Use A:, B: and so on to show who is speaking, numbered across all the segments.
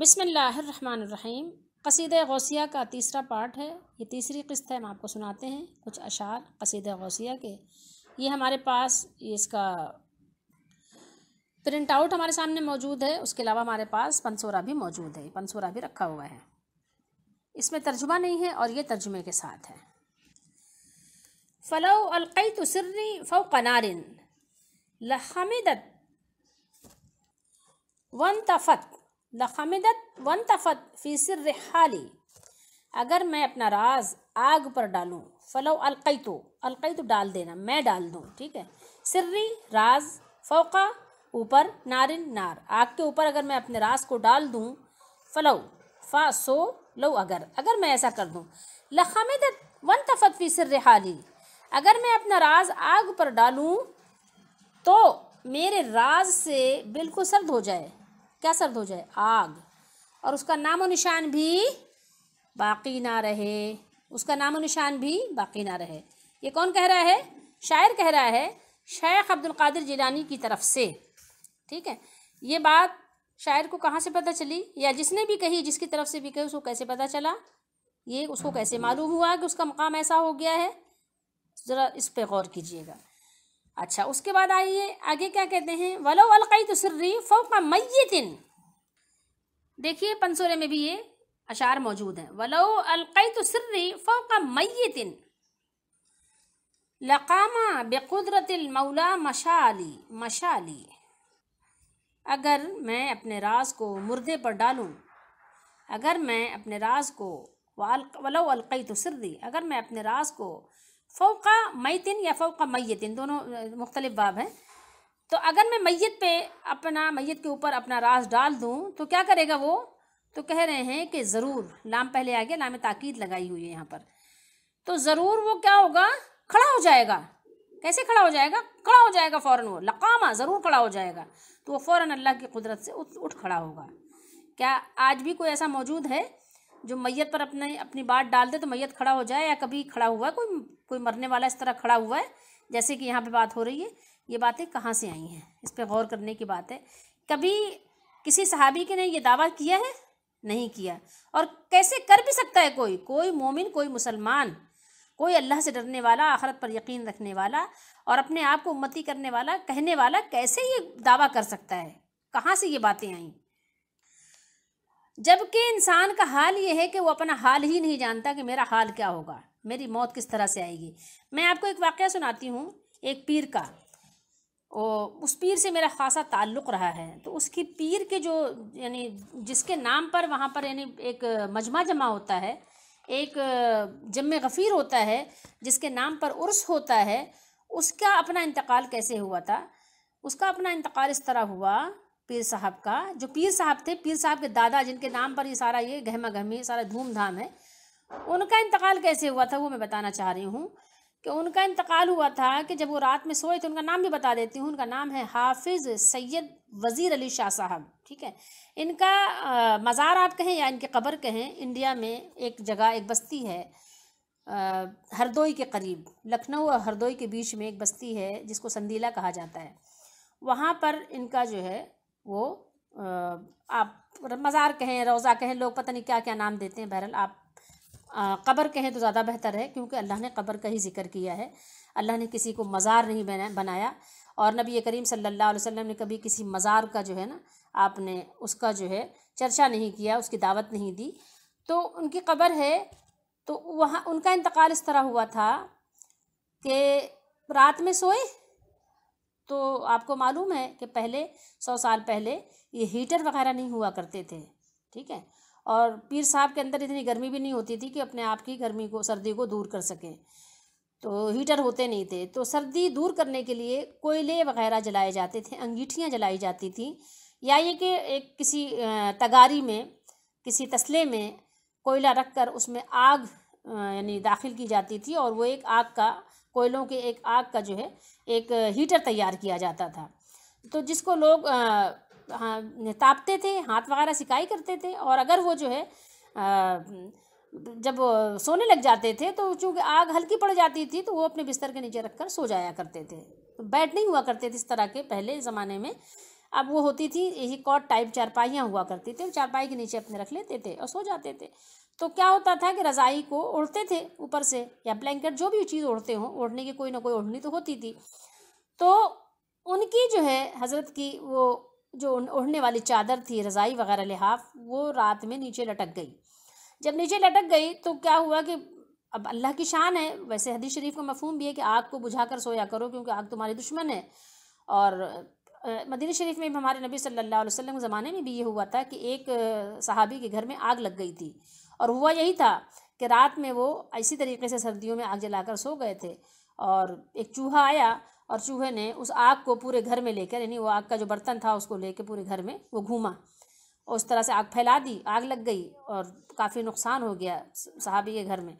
A: बिसमीम कसीद गौसिया का तीसरा पार्ट है ये तीसरी किस्त है हम आपको सुनाते हैं कुछ अशार कसीद गौसिया के ये हमारे पास ये इसका प्रिंट आउट हमारे सामने मौजूद है उसके अलावा हमारे पास पंसोरा भी मौजूद है पंसोरा भी रखा हुआ है इसमें तर्जुमा नहीं है और ये तर्जुमे के साथ है फ़लो तो सरनी फ़ो कनारिन लहमदत वन तफ़त लखमदत वन तफ़त फ़ीसर रहाली अगर मैं अपना राज आग पर डालूँ फलो अलकई तो अलकई तो डाल देना मैं डाल दूँ ठीक है सिर्री राज फ़ोका ऊपर नारिन नार आग के ऊपर अगर मैं अपने राज को डाल दूँ फलो फा सो लो अगर अगर मैं ऐसा कर दूँ लखमदत वन तफ़त फ़ीसर रिहाली अगर मैं अपना राज आग पर डालूँ तो मेरे राज से बिल्कुल सर्द हो जाए क्या शब्द हो जाए आग और उसका नामो निशान भी बाकी ना रहे उसका नामो निशान भी बाकी ना रहे ये कौन कह रहा है शायर कह रहा है शेख अब्दुल कादिर जिलानी की तरफ से ठीक है ये बात शायर को कहाँ से पता चली या जिसने भी कही जिसकी तरफ से भी कही उसको कैसे पता चला ये उसको कैसे मालूम हुआ कि उसका मकाम ऐसा हो गया है ज़रा इस पर गौर कीजिएगा अच्छा उसके बाद आइए आगे क्या कहते हैं वलो अलकई तो सर्री फ़ोका तिन देखिए पंसोरे में भी ये अशार मौजूद हैं वलो अलकई तो सर्री फ़ोका तिन लकामा बेकुदरत मौला मशाली मशाली अगर मैं अपने राज को मुर्दे पर डालूँ अगर मैं अपने राज को वलो अलकई तो सर्री अगर मैं अपने राज को फ़ोका मैतिन या फ़ोका मैतिन दोनों मुख्तलिफ बाब हैं तो अगर मैं मैत पे अपना मैत के ऊपर अपना रास डाल दूँ तो क्या करेगा वो तो कह रहे हैं कि ज़रूर लाम पहले आ गया लाम ताकीद लगाई हुई है यहाँ पर तो ज़रूर वो क्या होगा खड़ा हो जाएगा कैसे खड़ा हो जाएगा खड़ा हो जाएगा फ़ौरन वो लकामा ज़रूर खड़ा हो जाएगा तो वो फ़ौरन अल्लाह की कुदरत से उठ उठ खड़ा होगा क्या आज भी कोई ऐसा मौजूद है जो मैयत पर अपने अपनी बात डाल दे तो मैयत खड़ा हो जाए या कभी खड़ा हुआ है कोई कोई मरने वाला इस तरह खड़ा हुआ है जैसे कि यहाँ पे बात हो रही है ये बातें कहाँ से आई हैं इस पर गौर करने की बात है कभी किसी सहाबी के ने यह दावा किया है नहीं किया और कैसे कर भी सकता है कोई कोई मोमिन कोई मुसलमान कोई अल्लाह से डरने वाला आखरत पर यकीन रखने वाला और अपने आप को उम्मती करने वाला कहने वाला कैसे ये दावा कर सकता है कहाँ से ये बातें आई जबकि इंसान का हाल ये है कि वो अपना हाल ही नहीं जानता कि मेरा हाल क्या होगा मेरी मौत किस तरह से आएगी मैं आपको एक वाक़ सुनाती हूँ एक पीर का ओ उस पीर से मेरा ख़ासा ताल्लुक़ रहा है तो उसकी पीर के जो यानी जिसके नाम पर वहाँ पर यानी एक मजमा जमा होता है एक जम गफ़ीर होता है जिसके नाम पर उर्स होता है उसका अपना इंतकाल कैसे हुआ था उसका अपना इंतकाल इस तरह हुआ पीर साहब का जो पीर साहब थे पीर साहब के दादा जिनके नाम पर ये सारा ये गहमा गहमी सारा धूमधाम है उनका इंतकाल कैसे हुआ था वो मैं बताना चाह रही हूँ कि उनका इंतकाल हुआ था कि जब वो रात में सोए थे उनका नाम भी बता देती हूँ उनका नाम है हाफिज़ सैयद वज़ीर अली शाह साहब ठीक है इनका आ, मज़ार आप कहें या इनके कब्र कहें इंडिया में एक जगह एक बस्ती है आ, हरदोई के करीब लखनऊ और हरदोई के बीच में एक बस्ती है जिसको संदीला कहा जाता है वहाँ पर इनका जो है वो आप मतलब मज़ार कहें रोज़ा कहें लोग पता नहीं क्या क्या नाम देते हैं बहरहाल आप कब्र कहें तो ज़्यादा बेहतर है क्योंकि अल्लाह ने कब्र का ही जिक्र किया है अल्लाह ने किसी को मज़ार नहीं बना बनाया और नबी करीम सल्लल्लाहु अलैहि वसल्लम ने कभी किसी मज़ार का जो है ना आपने उसका जो है चर्चा नहीं किया उसकी दावत नहीं दी तो उनकी कब्र है तो वहाँ उनका इंतकाल इस तरह हुआ था कि रात में सोए तो आपको मालूम है कि पहले सौ साल पहले ये हीटर वगैरह नहीं हुआ करते थे ठीक है और पीर साहब के अंदर इतनी गर्मी भी नहीं होती थी कि अपने आप की गर्मी को सर्दी को दूर कर सकें तो हीटर होते नहीं थे तो सर्दी दूर करने के लिए कोयले वगैरह जलाए जाते थे अंगीठियाँ जलाई जाती थी या ये कि एक किसी तगारी में किसी तस्ले में कोयला रख कर उसमें आग यानी दाखिल की जाती थी और वो एक आग का कोयलों के एक आग का जो है एक हीटर तैयार किया जाता था तो जिसको लोग तापते थे हाथ वगैरह सिकाई करते थे और अगर वो जो है जब सोने लग जाते थे तो चूँकि आग हल्की पड़ जाती थी तो वो अपने बिस्तर के नीचे रखकर सो जाया करते थे तो बैठ नहीं हुआ करते थे इस तरह के पहले ज़माने में अब वो होती थी यही कॉट टाइप चारपाइयाँ हुआ करती थी चारपाई के नीचे अपने रख लेते थे और सो जाते थे तो क्या होता था कि रज़ाई को ओढ़ते थे ऊपर से या ब्लैंकेट जो भी चीज़ ओढ़ते हों ओढ़ने की कोई ना कोई ओढ़नी तो होती थी तो उनकी जो है हज़रत की वो जो ओढ़ने वाली चादर थी रज़ाई वगैरह लिहाफ वो रात में नीचे लटक गई जब नीचे लटक गई तो क्या हुआ कि अब अल्लाह की शान है वैसे हदीस शरीफ का मफहम भी है कि आग को बुझा कर सोया करो क्योंकि आग तुम्हारी दुश्मन है और मदीना शरीफ में हमारे नबी सल्लल्लाहु अलैहि वसल्लम के ज़माने में भी ये हुआ था कि एक सहाबी के घर में आग लग गई थी और हुआ यही था कि रात में वो इसी तरीके से सर्दियों में आग जलाकर सो गए थे और एक चूहा आया और चूहे ने उस आग को पूरे घर में लेकर यानी वो आग का जो बर्तन था उसको लेकर पूरे घर में वो घूमा और उस तरह से आग फैला दी आग लग गई और काफ़ी नुकसान हो गया साहबी के घर में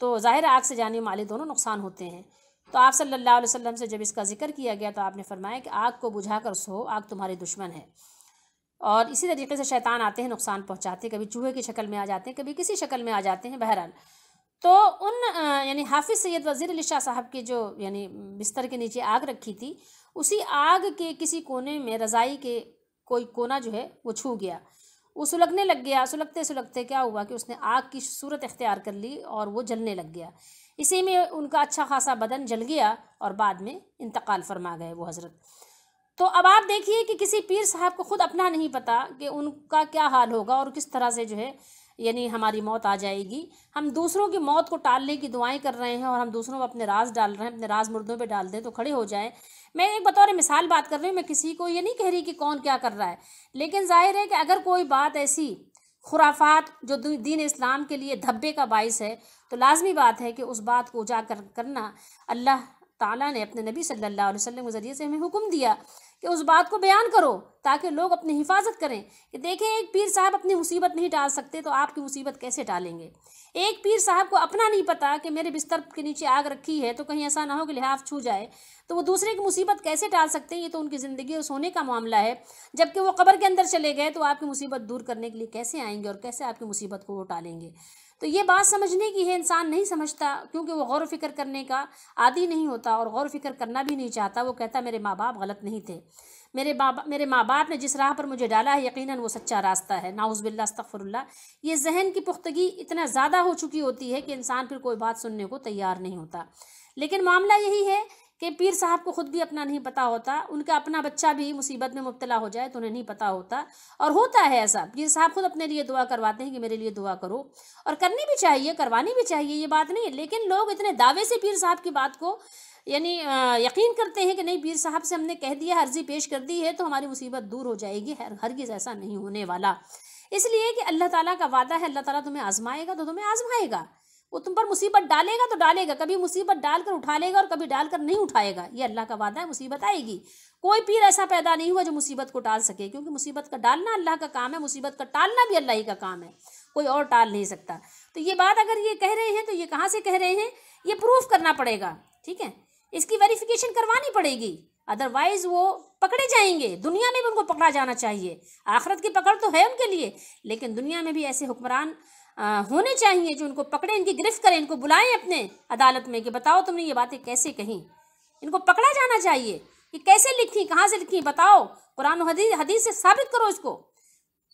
A: तो ज़ाहिर आग से जाने माले दोनों नुकसान होते हैं तो आप सल्लल्लाहु अलैहि वसल्लम से जब इसका जिक्र किया गया तो आपने फरमाया कि आग को बुझाकर सो आग तुम्हारी दुश्मन है और इसी तरीके से शैतान आते हैं नुकसान पहुँचाते हैं कभी चूहे की शक्ल में आ जाते हैं कभी किसी शक्ल में आ जाते हैं बहरहाल तो उन यानी हाफिज़ सैयद वज़ीर अली शाह साहब के जो यानी बिस्तर के नीचे आग रखी थी उसी आग के किसी कोने में रज़ाई के कोई कोना जो है वो छू गया वो सुलगने लग गया सुलगते सुलगते क्या हुआ कि उसने आग की सूरत अख्तियार कर ली और वो जलने लग गया इसी में उनका अच्छा खासा बदन जल गया और बाद में इंतकाल फरमा गए वो हज़रत तो अब आप देखिए कि किसी पीर साहब को खुद अपना नहीं पता कि उनका क्या हाल होगा और किस तरह से जो है यानी हमारी मौत आ जाएगी हम दूसरों की मौत को टालने की दुआएं कर रहे हैं और हम दूसरों को अपने राज डाल रहे हैं अपने राज मुर्दों पे डाल दें तो खड़े हो जाए मैं एक बतौर मिसाल बात कर रही हूँ मैं किसी को ये नहीं कह रही कि कौन क्या कर रहा है लेकिन जाहिर है कि अगर कोई बात ऐसी खुराफात जो दीन इस्लाम के लिए धब्बे का बायस है तो लाजमी बात है कि उस बात को उजागर करना अल्लाह ताला ने अपने नबी सल्लल्लाहु अलैहि वसल्लम के ज़रिए से हमें हुक्म दिया कि उस बात को बयान करो ताकि लोग अपनी हिफाजत करें कि देखें एक पीर साहब अपनी मुसीबत नहीं टाल सकते तो आपकी मुसीबत कैसे टालेंगे एक पीर साहब को अपना नहीं पता कि मेरे बिस्तर के नीचे आग रखी है तो कहीं ऐसा ना हो कि लिहाफ छू जाए तो वो दूसरे की मुसीबत कैसे टाल सकते हैं ये तो उनकी ज़िंदगी और सोने का मामला है जबकि वो कबर के अंदर चले गए तो आपकी मुसीबत दूर करने के लिए कैसे आएंगे और कैसे आपकी मुसीबत को वो टालेंगे तो ये बात समझने की है इंसान नहीं समझता क्योंकि वो गौर फिक्र करने का आदि नहीं होता और गौर फिक्र करना भी नहीं चाहता वो कहता मेरे माँ बाप गलत नहीं थे मेरे बाबा मेरे माँ बाप ने जिस राह पर मुझे डाला है यकीनन वो सच्चा रास्ता है नाउज़बिल्ला तफ़रल्ला ये जहन की पुख्तगी इतना ज़्यादा हो चुकी होती है कि इंसान फिर कोई बात सुनने को तैयार नहीं होता लेकिन मामला यही है कि पीर साहब को खुद भी अपना नहीं पता होता उनका अपना बच्चा भी मुसीबत में मुबतला हो जाए तो उन्हें नहीं पता होता और होता है ऐसा पीर साहब खुद अपने लिए दुआ करवाते हैं कि मेरे लिए दुआ करो और करनी भी चाहिए करवानी भी चाहिए ये बात नहीं लेकिन लोग इतने दावे से पीर साहब की बात को यानी यकीन करते हैं कि नहीं पीर साहब से हमने कह दिया अर्जी पेश कर दी है तो हमारी मुसीबत दूर हो जाएगी हर गिज ऐसा नहीं होने वाला इसलिए कि अल्लाह ताला का वादा है अल्लाह ताला तुम्हें आजमाएगा तो तुम्हें आजमाएगा वो तुम पर मुसीबत डालेगा तो डालेगा कभी मुसीबत डालकर उठा लेगा और कभी डालकर नहीं उठाएगा ये अल्लाह का वादा है मुसीबत आएगी कोई पीर ऐसा पैदा नहीं हुआ जो मुसीबत को टाल सके क्योंकि मुसीबत का डालना अल्लाह का काम है मुसीबत का टालना भी अल्लाह ही का काम है कोई और टाल नहीं सकता तो ये बात अगर ये कह रहे हैं तो ये कहाँ से कह रहे हैं ये प्रूफ करना पड़ेगा ठीक है इसकी वेरिफिकेशन करवानी पड़ेगी अदरवाइज वो पकड़े जाएंगे दुनिया में भी उनको पकड़ा जाना चाहिए आखरत की पकड़ तो है उनके लिए लेकिन दुनिया में भी ऐसे हुक्मरान होने चाहिए जो इनको पकड़े इनकी गिरफ्त करें इनको बुलाएं अपने अदालत में कि बताओ तुमने ये बातें कैसे कहीं इनको पकड़ा जाना चाहिए कि कैसे लिखी कहाँ से लिखी बताओ कुरान हदीस हदीस से साबित करो इसको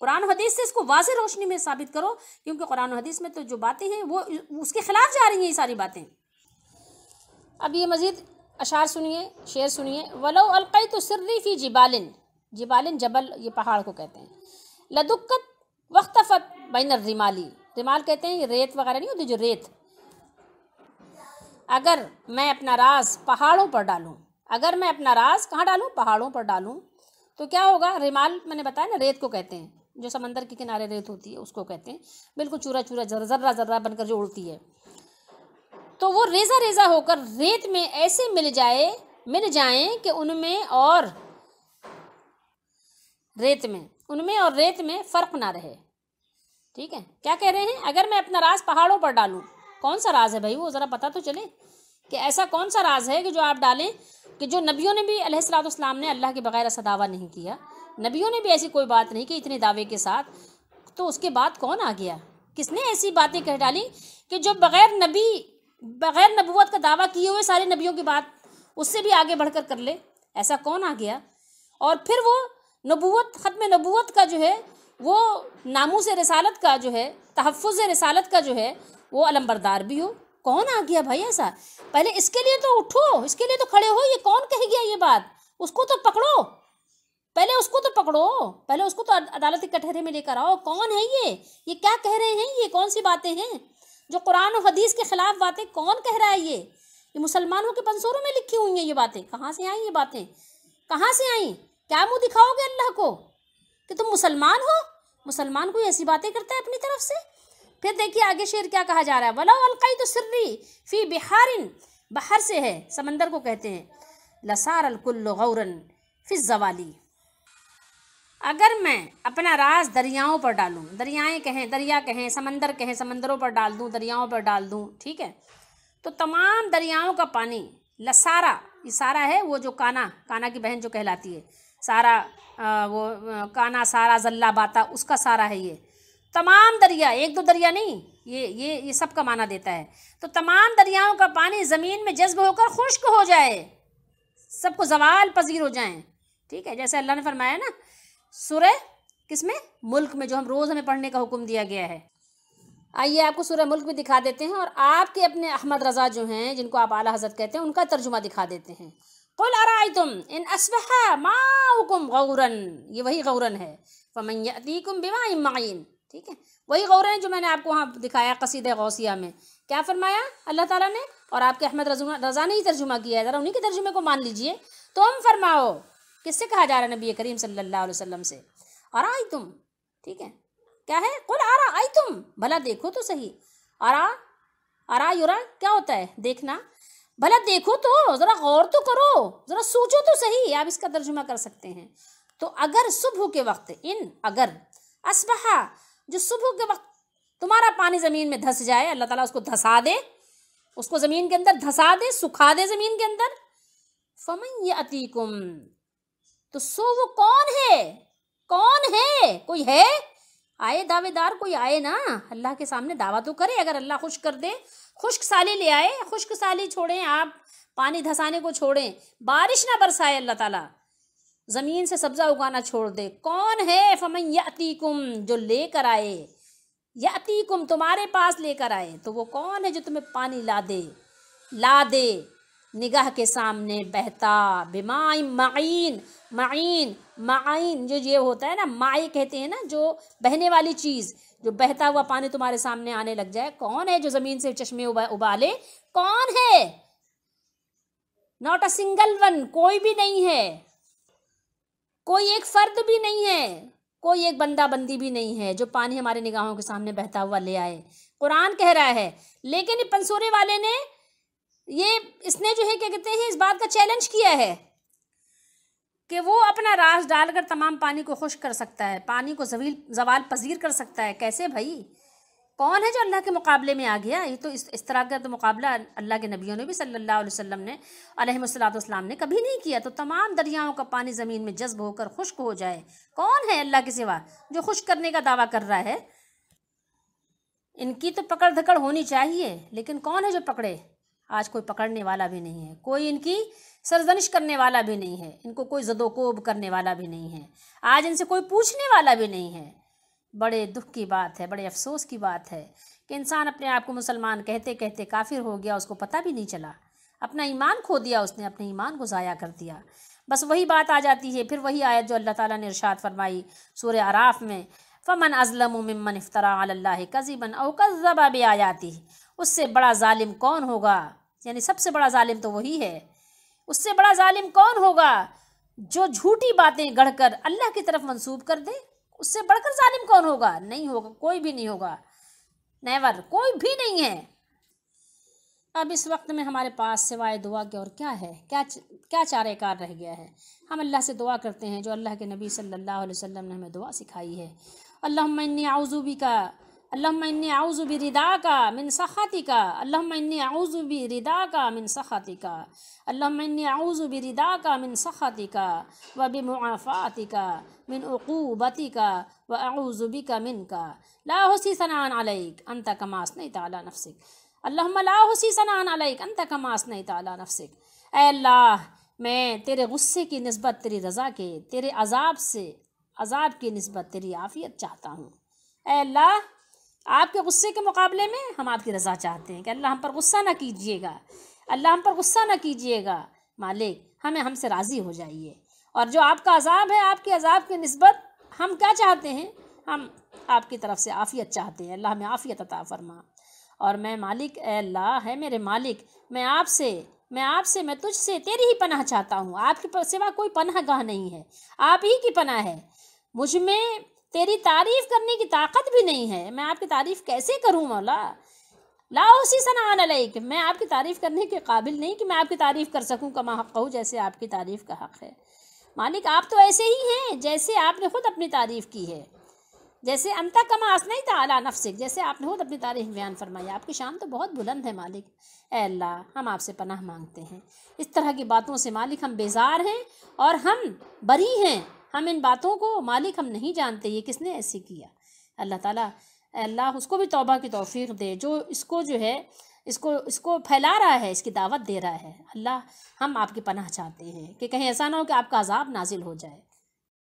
A: कुरान हदीस से इसको वाज रोशनी में साबित करो क्योंकि कुरान हदीस में तो जो बातें हैं वो उसके खिलाफ जा रही हैं ये सारी बातें अब ये मज़ीद अशार सुनिए शेर सुनिए वलो अलकई तो सिर्री जिबालिन जिबालिन जबल ये पहाड़ को कहते हैं लदुक्कत वख्तफ़त बैन रिमाली रिमाल कहते हैं रेत वगैरह नहीं होती जो रेत अगर मैं अपना राज पहाड़ों पर डालूं अगर मैं अपना राज कहाँ डालूं पहाड़ों पर डालूं तो क्या होगा रिमाल मैंने बताया ना रेत को कहते हैं जो समंदर के किनारे रेत होती है उसको कहते हैं बिल्कुल चूरा चूरा जर, जर्रा जर्रा बनकर जो उड़ती है तो वो रेजा रेजा होकर रेत में ऐसे मिल जाए मिल जाए कि उनमें और रेत में उनमें और रेत में फ़र्क ना रहे ठीक है क्या कह रहे हैं अगर मैं अपना राज पहाड़ों पर डालूँ कौन सा राज है भाई वो ज़रा पता तो चले कि ऐसा कौन सा राज है कि जो आप डालें कि जो नबियों ने भी अलैहिस्सलाम ने अल्लाह के बगैर ऐसा दावा नहीं किया नबियों ने भी ऐसी कोई बात नहीं की इतने दावे के साथ तो उसके बाद कौन आ गया किसने ऐसी बातें कह डाली कि जो बगैर नबी बगैर नबूत का दावा किए हुए सारे नबियों की बात उससे भी आगे बढ़कर कर ले ऐसा कौन आ गया और फिर वो नबूत ख़त्म नबूत का जो है वो नामोज रसालत का जो है तहफ़ रसालत का जो है वो अलम्बरदार भी हो कौन आ गया भाई ऐसा पहले इसके लिए तो उठो इसके लिए तो खड़े हो ये कौन कह गया ये बात उसको तो पकड़ो पहले उसको तो पकड़ो पहले उसको तो अदालत के कटहरे में लेकर आओ कौन है ये ये क्या कह रहे हैं ये कौन सी बातें हैं जो कुरान और हदीस के ख़िलाफ़ बातें कौन कह रहा है ये ये मुसलमानों के पंसोरों में लिखी हुई हैं ये बातें कहाँ से आई ये बातें कहाँ से आई क्या मुँह दिखाओगे अल्लाह को कि तुम मुसलमान हो मुसलमान कोई ऐसी बातें करता है अपनी तरफ से फिर देखिए आगे शेर क्या कहा जा रहा है वला अलकाई तो सर्री फी बिहारिन बाहर से है समंदर को कहते हैं लसार अलकुल्ल गौरन फिर जवाली अगर मैं अपना राज दरियाओं पर डालूं दरियाएं कहें दरिया कहें समंदर कहें समंदरों पर डाल दूं दरियाओं पर डाल दूं ठीक है तो तमाम दरियाओं का पानी लसारा सारा है वो जो काना काना की बहन जो कहलाती है सारा वो काना सारा जल्ला बाता उसका सारा है ये तमाम दरिया एक दो दरिया नहीं ये ये ये सब का माना देता है तो तमाम दरियाओं का पानी ज़मीन में जज्ब होकर खुश्क हो जाए सबको जवाल पजीर हो जाए ठीक है जैसे अल्लाह ने फरमाया ना सुरह किस में मुल्क में जो हम रोज़ हमें पढ़ने का हुक्म दिया गया है आइए आपको सूर्य मुल्क भी दिखा देते हैं और आपके अपने अहमद रज़ा जो हैं जिनको आप आला हजरत कहते हैं उनका तर्जुमा दिखा देते हैं कुल अरायतुम इन असबह माउकुम गौरन ये वही गौरन है फमन यतीकुम बिमा माइन ठीक है वही गौरन है जो मैंने आपको वहाँ दिखाया कसीद गौसिया में क्या फरमाया अल्लाह ताला ने और आपके अहमद रजा ने ही तर्जुमा किया है ज़रा उन्हीं के तर्जुमे को मान लीजिए तुम फरमाओ किससे कहा जा रहा है नबी करीम सल्लल्लाहु अलैहि वसल्लम से अरा तुम ठीक है क्या है कुल आरा आई तुम भला देखो तो सही अरा अरा युरा क्या होता है देखना भला देखो तो ज़रा गौर तो करो ज़रा सोचो तो सही आप इसका तर्जुमा कर सकते हैं तो अगर सुबह के वक्त इन अगर असबहा जो सुबह के वक्त तुम्हारा पानी ज़मीन में धस जाए अल्लाह ताला उसको धसा दे उसको ज़मीन के अंदर धसा दे सुखा दे ज़मीन के अंदर फमन ये अतीकुम तो सो वो कौन है कौन है कोई है आए दावेदार कोई आए ना अल्लाह के सामने दावा तो करे अगर अल्लाह खुश कर दे खुश्क साली ले आए खुश्क साली छोड़ें आप पानी धसाने को छोड़ें बारिश ना बरसाए अल्लाह ताला ज़मीन से सब्ज़ा उगाना छोड़ दे कौन है फमन यतीकुम जो लेकर आए यतीकुम तुम्हारे पास लेकर आए तो वो कौन है जो तुम्हें पानी ला दे ला दे निगाह के सामने बहता बिमाई माइन माइन माइन जो ये होता है ना माए कहते हैं ना जो बहने वाली चीज़ जो बहता हुआ पानी तुम्हारे सामने आने लग जाए कौन है जो जमीन से चश्मे उबाले कौन है नॉट अ सिंगल वन कोई भी नहीं है कोई एक फर्द भी नहीं है कोई एक बंदा बंदी भी नहीं है जो पानी हमारे निगाहों के सामने बहता हुआ ले आए कुरान कह रहा है लेकिन पंसूरे वाले ने ये इसने जो है क्या कहते हैं इस बात का चैलेंज किया है कि वो अपना रास डालकर तमाम पानी को खुश कर सकता है पानी को जवील जवाल पजीर कर सकता है कैसे भाई कौन है जो अल्लाह के मुकाबले में आ गया ये तो इस इस तरह का तो मुकाबला अल्लाह के नबियों ने भी सल्लल्लाहु अलैहि वसल्लम ने अलैहिस्सलाम ने कभी नहीं किया तो तमाम दरियाओं का पानी ज़मीन में जज्ब होकर खुश्क हो जाए कौन है अल्लाह के सिवा जो खुश करने का दावा कर रहा है इनकी तो पकड़ धकड़ होनी चाहिए लेकिन कौन है जो पकड़े आज कोई पकड़ने वाला भी नहीं है कोई इनकी सरजनिश करने वाला भी नहीं है इनको कोई जदोकोब करने वाला भी नहीं है आज इनसे कोई पूछने वाला भी नहीं है बड़े दुख की बात है बड़े अफसोस की बात है कि इंसान अपने आप को मुसलमान कहते कहते काफिर हो गया उसको पता भी नहीं चला अपना ईमान खो दिया उसने अपने ईमान को ज़ाया कर दिया बस वही बात आ जाती है फिर वही आयत जो अल्लाह ताला ने इरशाद फरमाई सूर्य आराफ़ में फ़मन अज़लम ममन अफ्तरा कज़ीबन अवकज़बा भी आ जाती उससे बड़ा ालिम कौन होगा यानी सबसे बड़ा ालिम तो वही है उससे बड़ा जालिम कौन होगा जो झूठी बातें गढ़कर अल्लाह की तरफ मंसूब कर दे उससे बढ़कर जालिम कौन होगा नहीं होगा कोई भी नहीं होगा नेवर कोई भी नहीं है अब इस वक्त में हमारे पास सिवाय दुआ के और क्या है क्या क्या चारेकार रह गया है हम अल्लाह से दुआ करते हैं जो अल्लाह के नबी सल्लल्लाहु अलैहि वसल्लम ने हमें दुआ सिखाई है अल्लाह आउजूबी का अल्लाउन आउज़ुबी रिदा का मिन सख़ाती का अल्लाउन आउज़ुबी रिदा का मिन सख़ाती का अल्लाउन आउज़ुबी रिदा का मिन सख़ाती का व बिमुआफ़ाती का मिन अकूबती का व आउज़ुबी का मिन का लाहसी सनान अलैक अंत कमास नहीं ताला नफसिक अल्लाम लाहसी सनान अलैक अंत कमास नहीं ताला नफसिक अल्लाह मैं तेरे गुस्से की नस्बत तेरी रज़ा के तेरे अजाब से अजाब की नस्बत तेरी आफ़ियत चाहता हूँ अल्लाह आपके गुस्से के मुकाबले में हम आपकी रज़ा चाहते हैं कि अल्लाह हम पर गुस्सा ना कीजिएगा अल्लाह हम पर गुस्सा ना कीजिएगा मालिक हमें हमसे राज़ी हो जाइए और जो आपका अजाब है आपके अजाब के नस्बत हम क्या चाहते हैं हम आपकी तरफ से आफ़ियत चाहते हैं अल्लाह हमें आफ़ियत अता फरमा और मैं मालिक अल्लाह है मेरे मालिक मैं आपसे मैं आपसे मैं तुझसे तेरी ही पनाह चाहता हूँ आपके सिवा कोई पनाह गाह नहीं है आप ही की पनाह है मुझ में तेरी तारीफ करने की ताकत भी नहीं है मैं आपकी तारीफ कैसे करूँ मौला ला उसी सनान अलैक मैं आपकी तारीफ़ करने के काबिल नहीं कि मैं आपकी तारीफ़ कर सकूँ कमा हक़ कहूँ जैसे आपकी तारीफ़ का हक़ है मालिक आप तो ऐसे ही हैं जैसे आपने खुद अपनी तारीफ़ की है जैसे अंता कमा आसना ही ताला नफसिक जैसे आपने खुद अपनी तारीफ बयान फरमाई आपकी शान तो बहुत बुलंद है मालिक ए अल्लाह हम आपसे पनाह मांगते हैं इस तरह की बातों से मालिक हम बेजार हैं और हम बरी हैं हम इन बातों को मालिक हम नहीं जानते ये किसने ऐसे किया अल्लाह ताला अल्लाह उसको भी तौबा की तौफीक दे जो इसको जो है इसको इसको फैला रहा है इसकी दावत दे रहा है अल्लाह हम आपकी पनाह चाहते हैं कि कहीं ऐसा ना हो कि आपका अजाब नाजिल हो जाए